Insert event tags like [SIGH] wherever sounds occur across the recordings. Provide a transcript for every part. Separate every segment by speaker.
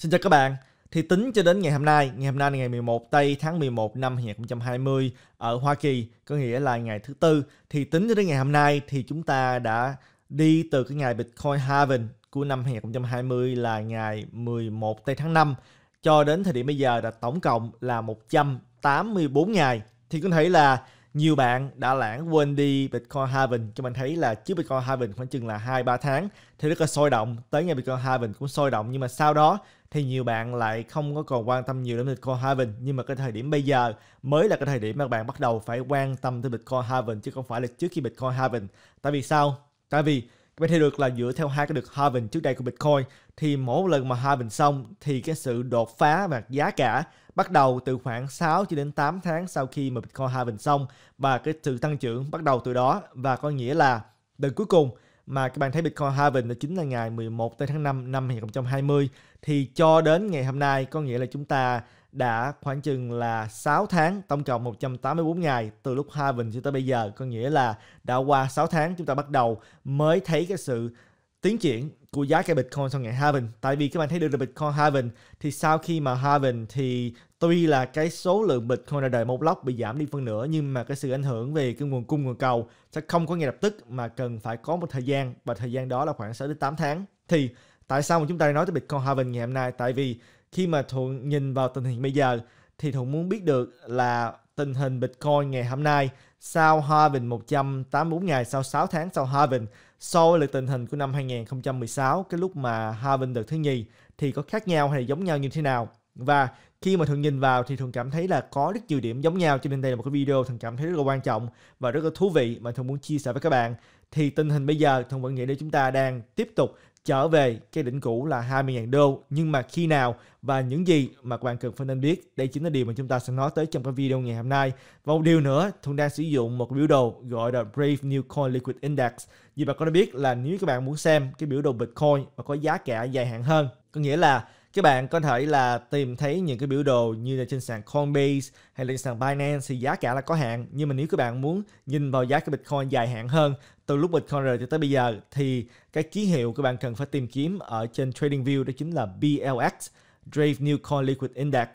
Speaker 1: Xin chào các bạn. Thì tính cho đến ngày hôm nay, ngày hôm nay là ngày 11 tây tháng 11 năm 2020 ở Hoa Kỳ, có nghĩa là ngày thứ tư. Thì tính cho đến ngày hôm nay thì chúng ta đã đi từ cái ngày Bitcoin halving của năm 2020 là ngày 11 tây tháng 5 cho đến thời điểm bây giờ là tổng cộng là 184 ngày. Thì có thể là nhiều bạn đã lãng quên đi Bitcoin halving cho mình thấy là trước Bitcoin halving khoảng chừng là 2 3 tháng thì rất là sôi động, tới ngày Bitcoin halving cũng sôi động nhưng mà sau đó thì nhiều bạn lại không có còn quan tâm nhiều đến Bitcoin halving nhưng mà cái thời điểm bây giờ mới là cái thời điểm mà bạn bắt đầu phải quan tâm tới Bitcoin halving chứ không phải là trước khi Bitcoin halving tại vì sao tại vì vậy thì được là dựa theo hai cái được halving trước đây của Bitcoin thì mỗi lần mà halving xong thì cái sự đột phá và giá cả bắt đầu từ khoảng 6 cho đến 8 tháng sau khi mà Bitcoin halving xong và cái sự tăng trưởng bắt đầu từ đó và có nghĩa là đợt cuối cùng mà các bạn thấy Bitcoin halving là chính là ngày 11 tới tháng 5 năm 2020 thì cho đến ngày hôm nay có nghĩa là chúng ta đã khoảng chừng là 6 tháng tổng cộng 184 ngày từ lúc halving cho tới bây giờ có nghĩa là đã qua 6 tháng chúng ta bắt đầu mới thấy cái sự tiến triển của giá cây Bitcoin sau ngày halving tại vì các bạn thấy được là Bitcoin halving thì sau khi mà halving thì tuy là cái số lượng Bitcoin ra đời một lốc bị giảm đi phân nửa nhưng mà cái sự ảnh hưởng về cái nguồn cung nguồn cầu sẽ không có ngay lập tức mà cần phải có một thời gian và thời gian đó là khoảng 6 đến 8 tháng. Thì tại sao mà chúng ta nói tới Bitcoin halving ngày hôm nay? Tại vì khi mà Thuận nhìn vào tình hình bây giờ thì Thuận muốn biết được là tình hình Bitcoin ngày hôm nay sau halving 184 ngày, sau 6 tháng sau halving so với tình hình của năm 2016 cái lúc mà halving được thứ nhì thì có khác nhau hay giống nhau như thế nào? Và khi mà thường nhìn vào thì thường cảm thấy là có rất nhiều điểm giống nhau cho nên đây là một cái video thường cảm thấy rất là quan trọng và rất là thú vị mà thường muốn chia sẻ với các bạn thì tình hình bây giờ thường vẫn nghĩ là chúng ta đang tiếp tục trở về cái đỉnh cũ là 20.000 đô nhưng mà khi nào và những gì mà các bạn cần phải nên biết đây chính là điều mà chúng ta sẽ nói tới trong cái video ngày hôm nay và một điều nữa thường đang sử dụng một biểu đồ gọi là Brave New Coin Liquid Index như bạn có đã biết là nếu các bạn muốn xem cái biểu đồ Bitcoin mà có giá cả dài hạn hơn có nghĩa là các bạn có thể là tìm thấy những cái biểu đồ như là trên sàn Coinbase hay là trên sàn Binance thì giá cả là có hạn nhưng mà nếu các bạn muốn nhìn vào giá cái Bitcoin dài hạn hơn từ lúc Bitcoin rời cho tới bây giờ thì cái ký hiệu các bạn cần phải tìm kiếm ở trên TradingView đó chính là BLX Brave New Coin Liquid Index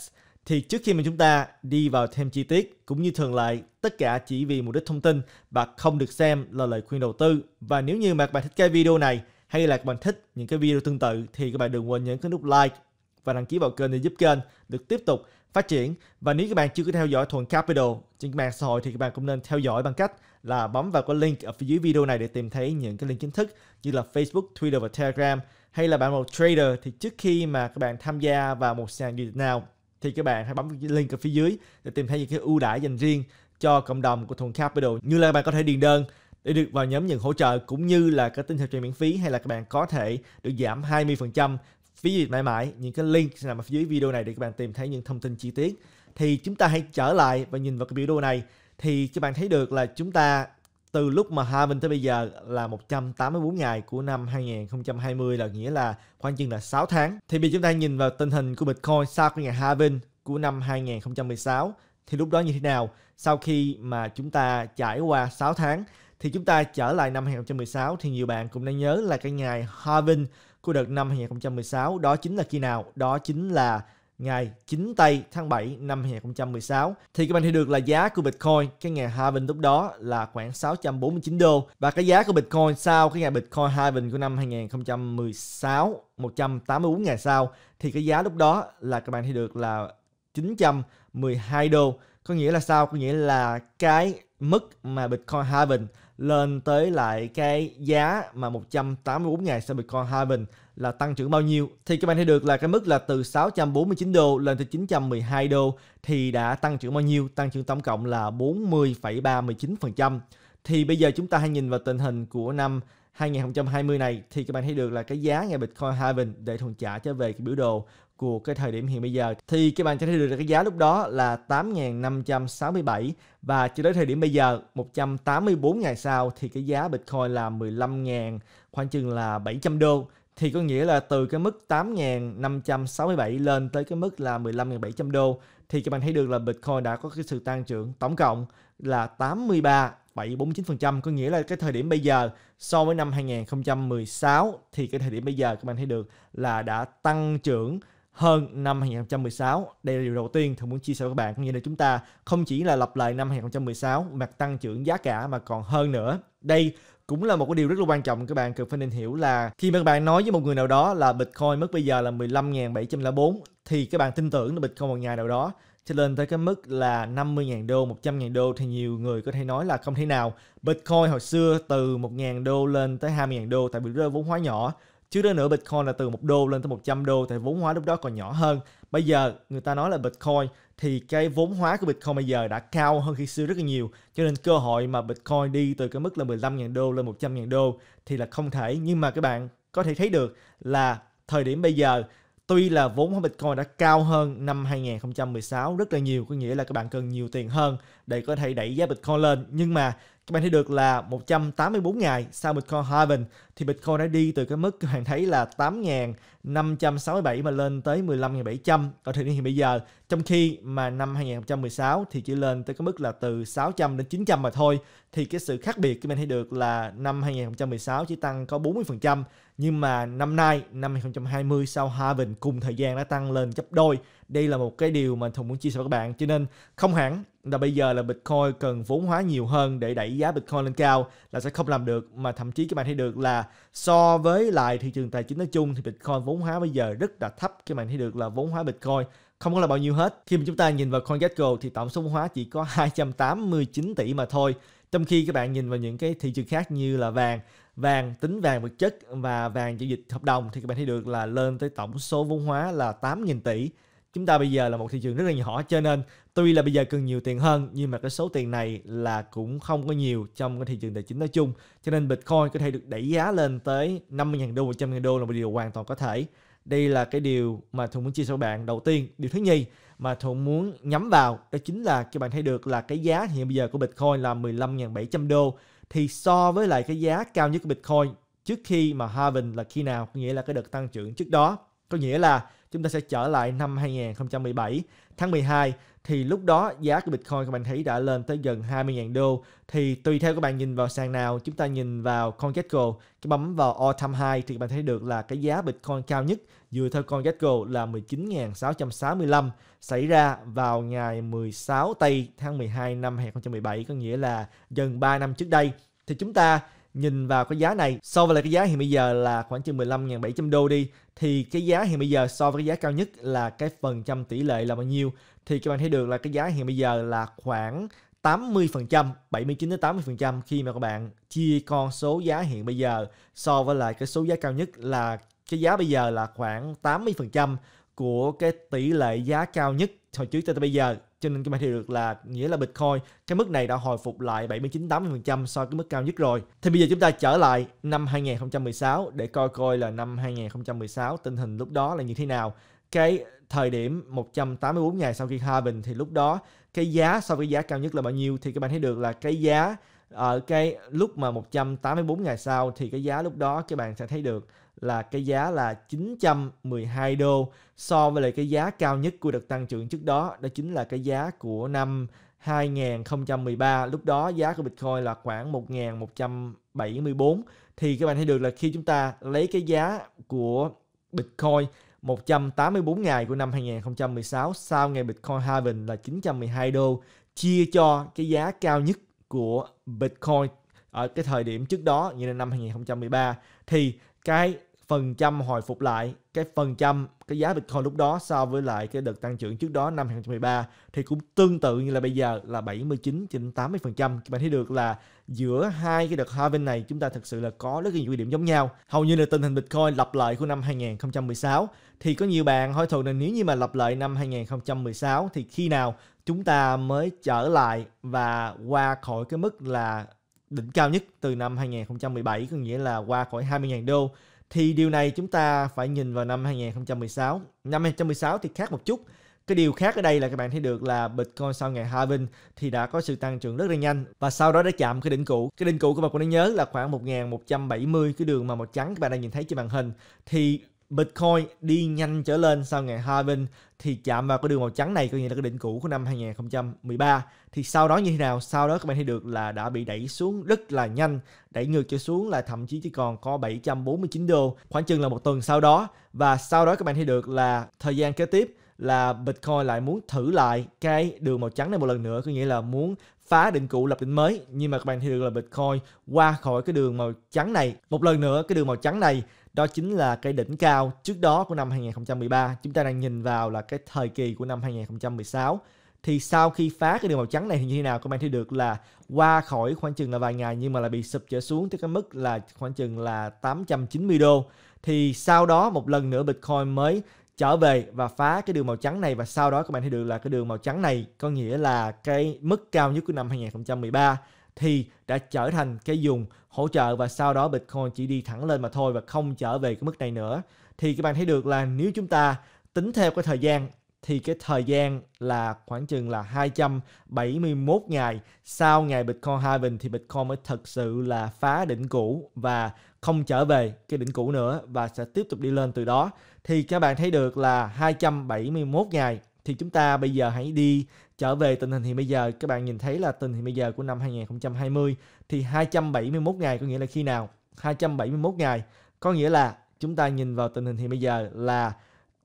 Speaker 1: thì trước khi mà chúng ta đi vào thêm chi tiết cũng như thường lệ tất cả chỉ vì mục đích thông tin và không được xem là lời khuyên đầu tư và nếu như mà các bạn thích cái video này hay là các bạn thích những cái video tương tự thì các bạn đừng quên nhấn cái nút like và đăng ký vào kênh để giúp kênh được tiếp tục phát triển. Và nếu các bạn chưa có theo dõi Thuận Capital trên mạng xã hội thì các bạn cũng nên theo dõi bằng cách là bấm vào cái link ở phía dưới video này để tìm thấy những cái link chính thức như là Facebook, Twitter và Telegram. Hay là bạn một trader thì trước khi mà các bạn tham gia vào một sàn giao dịch nào thì các bạn hãy bấm link ở phía dưới để tìm thấy những cái ưu đãi dành riêng cho cộng đồng của Thuận Capital như là bạn có thể điền đơn để được vào nhóm nhận hỗ trợ cũng như là cái tin theo truyền miễn phí hay là các bạn có thể được giảm 20% Ví dụ mãi mãi, những cái link sẽ nằm ở dưới video này để các bạn tìm thấy những thông tin chi tiết. Thì chúng ta hãy trở lại và nhìn vào cái biểu đồ này. Thì các bạn thấy được là chúng ta từ lúc mà Harvin tới bây giờ là 184 ngày của năm 2020 là nghĩa là khoảng chừng là 6 tháng. Thì bây chúng ta nhìn vào tình hình của Bitcoin sau cái ngày Harvin của năm 2016 thì lúc đó như thế nào? Sau khi mà chúng ta trải qua 6 tháng thì chúng ta trở lại năm 2016 thì nhiều bạn cũng đã nhớ là cái ngày Harvin của đợt năm 2016 đó chính là khi nào? Đó chính là ngày 9 tây tháng 7 năm 2016 thì các bạn thấy được là giá của Bitcoin cái ngày halving lúc đó là khoảng 649 đô và cái giá của Bitcoin sau cái ngày Bitcoin halving của năm 2016 184 ngày sau thì cái giá lúc đó là các bạn thấy được là 912 đô có nghĩa là sao có nghĩa là cái mức mà Bitcoin halving lên tới lại cái giá mà 184 ngày sau Bitcoin halving là tăng trưởng bao nhiêu thì các bạn thấy được là cái mức là từ 649 đô lên tới 912 đô thì đã tăng trưởng bao nhiêu tăng trưởng tổng cộng là 40,39% thì bây giờ chúng ta hãy nhìn vào tình hình của năm 2020 này thì các bạn thấy được là cái giá ngày Bitcoin halving để thuần trả trở về cái biểu đồ của cái thời điểm hiện bây giờ thì các bạn sẽ thấy được cái giá lúc đó là 8.567 và cho đến thời điểm bây giờ 184 ngày sau thì cái giá Bitcoin là 15.000 khoảng chừng là 700 đô thì có nghĩa là từ cái mức 8.567 lên tới cái mức là 15.700 đô thì các bạn thấy được là Bitcoin đã có cái sự tăng trưởng tổng cộng là 83 7,49% có nghĩa là cái thời điểm bây giờ so với năm 2016 thì cái thời điểm bây giờ các bạn thấy được là đã tăng trưởng hơn năm 2016. Đây là điều đầu tiên thường muốn chia sẻ với các bạn. Có nghĩa là chúng ta không chỉ là lặp lại năm 2016 mặt tăng trưởng giá cả mà còn hơn nữa. Đây cũng là một cái điều rất là quan trọng các bạn cần phải nên hiểu là khi mà các bạn nói với một người nào đó là Bitcoin mức bây giờ là 15.704 thì các bạn tin tưởng là Bitcoin một ngày nào đó sẽ lên tới cái mức là 50.000 đô, 100.000 đô thì nhiều người có thể nói là không thể nào. Bitcoin hồi xưa từ 1.000 đô lên tới 20.000 đô tại vì rơi vốn hóa nhỏ Trước đó nữa Bitcoin là từ 1 đô lên tới 100 đô thì vốn hóa lúc đó còn nhỏ hơn. Bây giờ người ta nói là Bitcoin thì cái vốn hóa của Bitcoin bây giờ đã cao hơn khi xưa rất là nhiều. Cho nên cơ hội mà Bitcoin đi từ cái mức là 15.000 đô lên 100.000 đô thì là không thể. Nhưng mà các bạn có thể thấy được là thời điểm bây giờ tuy là vốn hóa Bitcoin đã cao hơn năm 2016 rất là nhiều, có nghĩa là các bạn cần nhiều tiền hơn để có thể đẩy giá Bitcoin lên, nhưng mà các bạn thấy được là 184 ngày sau Bitcoin halving thì Bitcoin đã đi từ cái mức các bạn thấy là 8.567 mà lên tới 15.700 ở thời điểm hiện bây giờ trong khi mà năm 2016 thì chỉ lên tới cái mức là từ 600 đến 900 mà thôi thì cái sự khác biệt các bạn thấy được là năm 2016 chỉ tăng có 40% nhưng mà năm nay năm 2020 sau halving cùng thời gian đã tăng lên gấp đôi đây là một cái điều mà Thùng muốn chia sẻ với các bạn cho nên không hẳn là bây giờ là Bitcoin cần vốn hóa nhiều hơn để đẩy giá Bitcoin lên cao là sẽ không làm được mà thậm chí các bạn thấy được là so với lại thị trường tài chính nói chung thì Bitcoin vốn hóa bây giờ rất là thấp các bạn thấy được là vốn hóa Bitcoin không có là bao nhiêu hết. Khi mà chúng ta nhìn vào CoinGecko thì tổng số vốn hóa chỉ có 289 tỷ mà thôi. Trong khi các bạn nhìn vào những cái thị trường khác như là vàng, vàng tính vàng vật chất và vàng giao dịch hợp đồng thì các bạn thấy được là lên tới tổng số vốn hóa là 8.000 tỷ chúng ta bây giờ là một thị trường rất là nhỏ cho nên tuy là bây giờ cần nhiều tiền hơn nhưng mà cái số tiền này là cũng không có nhiều trong cái thị trường tài chính nói chung cho nên Bitcoin có thể được đẩy giá lên tới 50.000 đô 100.000 đô là một điều hoàn toàn có thể đây là cái điều mà Thuận muốn chia sẻ với bạn đầu tiên điều thứ nhì mà Thuận muốn nhắm vào đó chính là các bạn thấy được là cái giá hiện bây giờ của Bitcoin là 15.700 đô thì so với lại cái giá cao nhất của Bitcoin trước khi mà halving là khi nào có nghĩa là cái đợt tăng trưởng trước đó có nghĩa là chúng ta sẽ trở lại năm 2017 tháng 12 thì lúc đó giá của Bitcoin các bạn thấy đã lên tới gần 20.000 đô thì tùy theo các bạn nhìn vào sàn nào chúng ta nhìn vào CoinGecko cái bấm vào all time high thì các bạn thấy được là cái giá Bitcoin cao nhất dựa theo CoinGecko là 19.665 xảy ra vào ngày 16 tây tháng 12 năm 2017 có nghĩa là gần 3 năm trước đây thì chúng ta nhìn vào cái giá này so với lại cái giá hiện bây giờ là khoảng chừng 15.700 đô đi thì cái giá hiện bây giờ so với cái giá cao nhất là cái phần trăm tỷ lệ là bao nhiêu thì các bạn thấy được là cái giá hiện bây giờ là khoảng 80%, 79 đến 80% khi mà các bạn chia con số giá hiện bây giờ so với lại cái số giá cao nhất là cái giá bây giờ là khoảng 80% của cái tỷ lệ giá cao nhất hồi trước cho tới bây giờ cho nên các bạn hiểu được là nghĩa là Bitcoin cái mức này đã hồi phục lại 79 80% so với cái mức cao nhất rồi. Thì bây giờ chúng ta trở lại năm 2016 để coi coi là năm 2016 tình hình lúc đó là như thế nào. Cái thời điểm 184 ngày sau khi halving thì lúc đó cái giá so với giá cao nhất là bao nhiêu thì các bạn thấy được là cái giá ở ờ, cái lúc mà 184 ngày sau thì cái giá lúc đó các bạn sẽ thấy được là cái giá là 912 đô so với lại cái giá cao nhất của đợt tăng trưởng trước đó đó chính là cái giá của năm 2013 lúc đó giá của Bitcoin là khoảng 1.174 thì các bạn thấy được là khi chúng ta lấy cái giá của Bitcoin 184 ngày của năm 2016 sau ngày Bitcoin halving là 912 đô chia cho cái giá cao nhất của Bitcoin ở cái thời điểm trước đó như là năm 2013 thì cái phần trăm hồi phục lại cái phần trăm cái giá Bitcoin lúc đó so với lại cái đợt tăng trưởng trước đó năm 2013 thì cũng tương tự như là bây giờ là 79 trên 80 phần trăm bạn thấy được là giữa hai cái đợt halving này chúng ta thực sự là có rất là nhiều điểm giống nhau hầu như là tình hình Bitcoin lặp lại của năm 2016 thì có nhiều bạn hỏi thường là nếu như mà lặp lại năm 2016 thì khi nào chúng ta mới trở lại và qua khỏi cái mức là đỉnh cao nhất từ năm 2017 có nghĩa là qua khỏi 20.000 đô thì điều này chúng ta phải nhìn vào năm 2016. Năm 2016 thì khác một chút. Cái điều khác ở đây là các bạn thấy được là Bitcoin sau ngày halving thì đã có sự tăng trưởng rất là nhanh và sau đó đã chạm cái đỉnh cũ. Cái đỉnh cũ các bạn cũng nhớ là khoảng 1170 cái đường mà màu trắng các bạn đang nhìn thấy trên màn hình thì Bitcoin đi nhanh trở lên sau ngày halving thì chạm vào cái đường màu trắng này có nghĩa là cái đỉnh cũ của năm 2013 thì sau đó như thế nào sau đó các bạn thấy được là đã bị đẩy xuống rất là nhanh đẩy ngược trở xuống là thậm chí chỉ còn có 749 đô khoảng chừng là một tuần sau đó và sau đó các bạn thấy được là thời gian kế tiếp là Bitcoin lại muốn thử lại cái đường màu trắng này một lần nữa có nghĩa là muốn phá đỉnh cũ lập đỉnh mới nhưng mà các bạn thấy được là Bitcoin qua khỏi cái đường màu trắng này một lần nữa cái đường màu trắng này đó chính là cái đỉnh cao trước đó của năm 2013 chúng ta đang nhìn vào là cái thời kỳ của năm 2016 thì sau khi phá cái đường màu trắng này thì như thế nào các bạn thấy được là qua khỏi khoảng chừng là vài ngày nhưng mà lại bị sụp trở xuống tới cái mức là khoảng chừng là 890 đô thì sau đó một lần nữa Bitcoin mới trở về và phá cái đường màu trắng này và sau đó các bạn thấy được là cái đường màu trắng này có nghĩa là cái mức cao nhất của năm 2013 thì đã trở thành cái dùng hỗ trợ và sau đó Bitcoin chỉ đi thẳng lên mà thôi và không trở về cái mức này nữa. Thì các bạn thấy được là nếu chúng ta tính theo cái thời gian thì cái thời gian là khoảng chừng là 271 ngày sau ngày Bitcoin halving thì Bitcoin mới thực sự là phá đỉnh cũ và không trở về cái đỉnh cũ nữa và sẽ tiếp tục đi lên từ đó. Thì các bạn thấy được là 271 ngày thì chúng ta bây giờ hãy đi trở về tình hình thì bây giờ các bạn nhìn thấy là tình hình bây giờ của năm 2020 thì 271 ngày có nghĩa là khi nào 271 ngày có nghĩa là chúng ta nhìn vào tình hình thì bây giờ là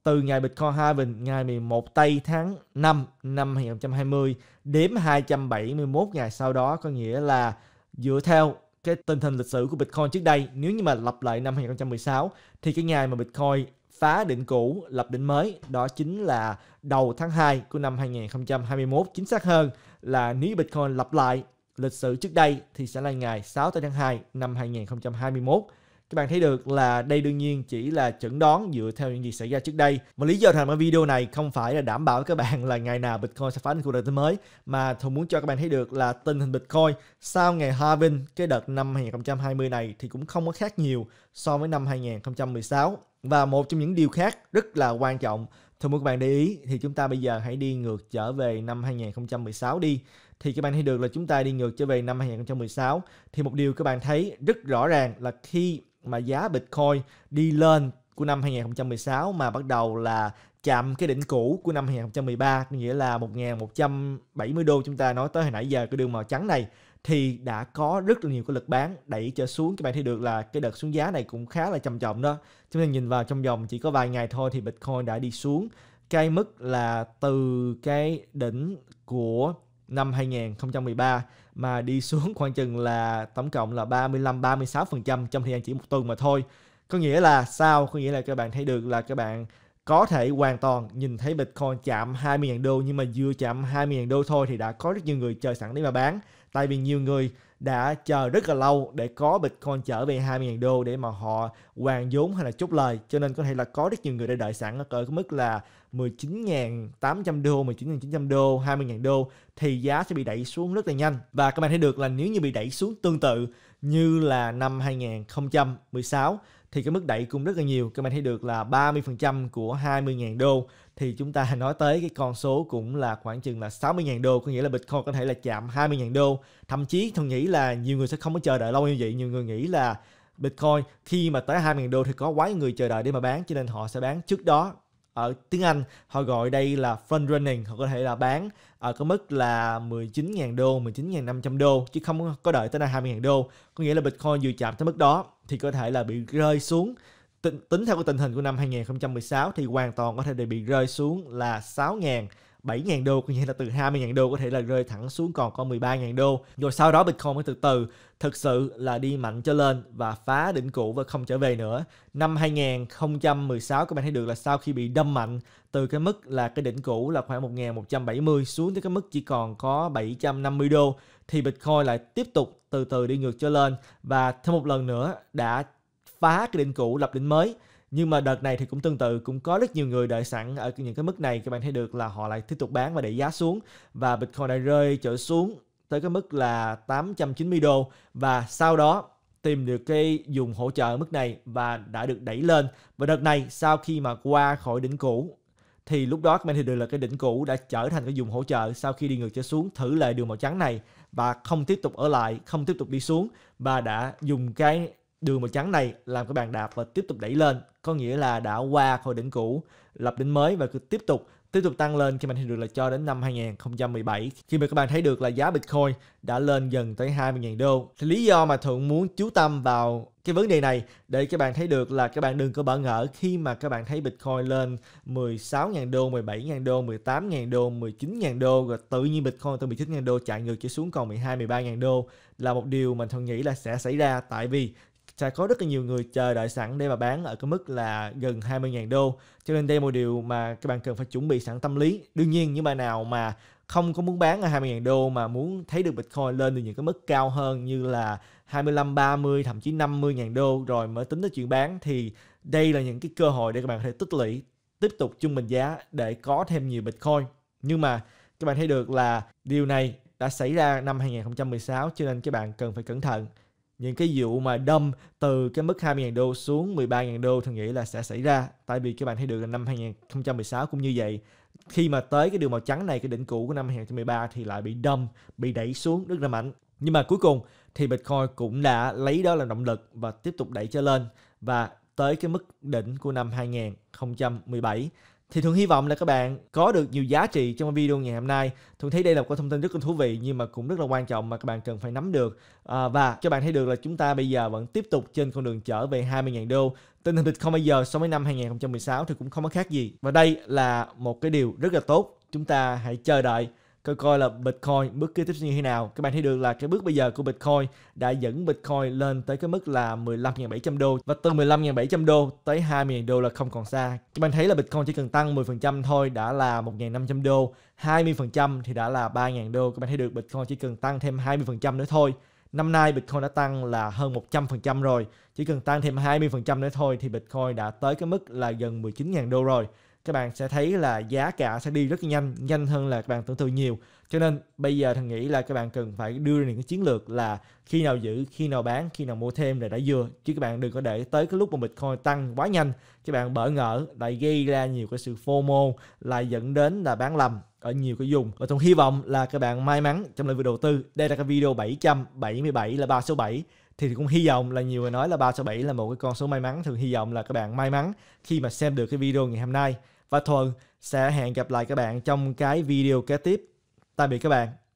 Speaker 1: từ ngày Bitcoin halving ngày 11 tây tháng 5 năm 2020 đếm 271 ngày sau đó có nghĩa là dựa theo cái tình hình lịch sử của Bitcoin trước đây nếu như mà lặp lại năm 2016 thì cái ngày mà Bitcoin phá định cũ, lập định mới, đó chính là đầu tháng 2 của năm 2021, chính xác hơn là nếu Bitcoin lập lại lịch sử trước đây thì sẽ là ngày 6 tháng 2 năm 2021. Các bạn thấy được là đây đương nhiên chỉ là chẩn đoán dựa theo những gì xảy ra trước đây. Và lý do thành cái video này không phải là đảm bảo các bạn là ngày nào Bitcoin sẽ phá đỉnh cuộc đời mới mà Thùng muốn cho các bạn thấy được là tình hình Bitcoin sau ngày halving cái đợt năm 2020 này thì cũng không có khác nhiều so với năm 2016 và một trong những điều khác rất là quan trọng, thưa mời các bạn để ý thì chúng ta bây giờ hãy đi ngược trở về năm 2016 đi. Thì các bạn thấy được là chúng ta đi ngược trở về năm 2016 thì một điều các bạn thấy rất rõ ràng là khi mà giá Bitcoin đi lên của năm 2016 mà bắt đầu là chạm cái đỉnh cũ của năm 2013 nghĩa là 1.170 đô chúng ta nói tới hồi nãy giờ cái đường màu trắng này thì đã có rất là nhiều cái lực bán đẩy trở xuống các bạn thấy được là cái đợt xuống giá này cũng khá là trầm trọng đó chúng ta nhìn vào trong vòng chỉ có vài ngày thôi thì Bitcoin đã đi xuống cái mức là từ cái đỉnh của năm 2013 mà đi xuống [LAUGHS] khoảng chừng là tổng cộng là 35 36% trong thời gian chỉ một tuần mà thôi. Có nghĩa là sao? Có nghĩa là các bạn thấy được là các bạn có thể hoàn toàn nhìn thấy Bitcoin chạm 20.000 đô nhưng mà vừa chạm 20.000 đô thôi thì đã có rất nhiều người chờ sẵn để mà bán Tại vì nhiều người đã chờ rất là lâu để có Bitcoin trở về 20.000 đô để mà họ hoàn vốn hay là chốt lời. Cho nên có thể là có rất nhiều người đã đợi sẵn ở cái mức là 19.800 đô, 19.900 đô, 20.000 đô thì giá sẽ bị đẩy xuống rất là nhanh. Và các bạn thấy được là nếu như bị đẩy xuống tương tự như là năm 2016 thì cái mức đẩy cũng rất là nhiều các bạn thấy được là 30% của 20.000 đô thì chúng ta nói tới cái con số cũng là khoảng chừng là 60.000 đô có nghĩa là Bitcoin có thể là chạm 20.000 đô thậm chí tôi nghĩ là nhiều người sẽ không có chờ đợi lâu như vậy nhiều người nghĩ là Bitcoin khi mà tới 20 000 đô thì có quá nhiều người chờ đợi để mà bán cho nên họ sẽ bán trước đó ở ờ, tiếng Anh họ gọi đây là front running họ có thể là bán ở ờ, cái mức là 19.000 đô 19.500 đô chứ không có đợi tới là 20.000 đô có nghĩa là Bitcoin vừa chạm tới mức đó thì có thể là bị rơi xuống tính, tính theo cái tình hình của năm 2016 thì hoàn toàn có thể bị rơi xuống là 6.000 7.000 đô có nghĩa là từ 20.000 đô có thể là rơi thẳng xuống còn có 13.000 đô rồi sau đó Bitcoin mới từ từ thực sự là đi mạnh cho lên và phá đỉnh cũ và không trở về nữa năm 2016 các bạn thấy được là sau khi bị đâm mạnh từ cái mức là cái đỉnh cũ là khoảng 1.170 xuống tới cái mức chỉ còn có 750 đô thì Bitcoin lại tiếp tục từ từ đi ngược cho lên và thêm một lần nữa đã phá cái đỉnh cũ lập đỉnh mới nhưng mà đợt này thì cũng tương tự cũng có rất nhiều người đợi sẵn ở những cái mức này các bạn thấy được là họ lại tiếp tục bán và đẩy giá xuống và Bitcoin đã rơi trở xuống tới cái mức là 890 đô và sau đó tìm được cái dùng hỗ trợ ở mức này và đã được đẩy lên và đợt này sau khi mà qua khỏi đỉnh cũ thì lúc đó các bạn thấy được là cái đỉnh cũ đã trở thành cái dùng hỗ trợ sau khi đi ngược trở xuống thử lại đường màu trắng này và không tiếp tục ở lại, không tiếp tục đi xuống và đã dùng cái đường màu trắng này làm cái bàn đạp và tiếp tục đẩy lên có nghĩa là đã qua khỏi đỉnh cũ lập đỉnh mới và cứ tiếp tục tiếp tục tăng lên khi mà thấy được là cho đến năm 2017 khi mà các bạn thấy được là giá Bitcoin đã lên dần tới 20.000 đô thì lý do mà Thuận muốn chú tâm vào cái vấn đề này để các bạn thấy được là các bạn đừng có bỡ ngỡ khi mà các bạn thấy Bitcoin lên 16.000 đô, 17.000 đô, 18.000 đô, 19.000 đô rồi tự nhiên Bitcoin từ 19.000 đô chạy ngược trở xuống còn 12, 13.000 đô là một điều mà thường nghĩ là sẽ xảy ra tại vì sẽ có rất là nhiều người chờ đợi sẵn để mà bán ở cái mức là gần 20.000 đô. Cho nên đây là một điều mà các bạn cần phải chuẩn bị sẵn tâm lý. Đương nhiên những bạn nào mà không có muốn bán ở 20.000 đô mà muốn thấy được Bitcoin lên từ những cái mức cao hơn như là 25, 30, thậm chí 50.000 đô rồi mới tính tới chuyện bán thì đây là những cái cơ hội để các bạn có thể tích lũy tiếp tục chung bình giá để có thêm nhiều Bitcoin. Nhưng mà các bạn thấy được là điều này đã xảy ra năm 2016 cho nên các bạn cần phải cẩn thận những cái vụ mà đâm từ cái mức 20.000 đô xuống 13.000 đô thì nghĩ là sẽ xảy ra tại vì các bạn thấy được là năm 2016 cũng như vậy khi mà tới cái đường màu trắng này cái đỉnh cũ của năm 2013 thì lại bị đâm bị đẩy xuống rất là mạnh nhưng mà cuối cùng thì Bitcoin cũng đã lấy đó là động lực và tiếp tục đẩy trở lên và tới cái mức đỉnh của năm 2017 thì thường hy vọng là các bạn có được nhiều giá trị trong video ngày hôm nay thường thấy đây là một cái thông tin rất là thú vị nhưng mà cũng rất là quan trọng mà các bạn cần phải nắm được à, và cho bạn thấy được là chúng ta bây giờ vẫn tiếp tục trên con đường trở về 20.000 đô tình hình Bitcoin bây giờ so với năm 2016 thì cũng không có khác gì và đây là một cái điều rất là tốt chúng ta hãy chờ đợi coi coi là Bitcoin bước kế tiếp như thế nào. Các bạn thấy được là cái bước bây giờ của Bitcoin đã dẫn Bitcoin lên tới cái mức là 15.700 đô và từ 15.700 đô tới 20.000 đô là không còn xa. Các bạn thấy là Bitcoin chỉ cần tăng 10% thôi đã là 1.500 đô, 20% thì đã là 3.000 đô. Các bạn thấy được Bitcoin chỉ cần tăng thêm 20% nữa thôi Năm nay Bitcoin đã tăng là hơn 100% rồi, chỉ cần tăng thêm 20% nữa thôi thì Bitcoin đã tới cái mức là gần 19.000 đô rồi các bạn sẽ thấy là giá cả sẽ đi rất nhanh nhanh hơn là các bạn tưởng tượng nhiều cho nên bây giờ thằng nghĩ là các bạn cần phải đưa ra những cái chiến lược là khi nào giữ khi nào bán khi nào mua thêm là đã vừa chứ các bạn đừng có để tới cái lúc mà bitcoin tăng quá nhanh các bạn bỡ ngỡ lại gây ra nhiều cái sự fomo là dẫn đến là bán lầm ở nhiều cái dùng và tôi hy vọng là các bạn may mắn trong lĩnh vực đầu tư đây là cái video 777 là 367 thì cũng hy vọng là nhiều người nói là 367 là một cái con số may mắn thường hy vọng là các bạn may mắn khi mà xem được cái video ngày hôm nay và Thuận sẽ hẹn gặp lại các bạn trong cái video kế tiếp. Tạm biệt các bạn.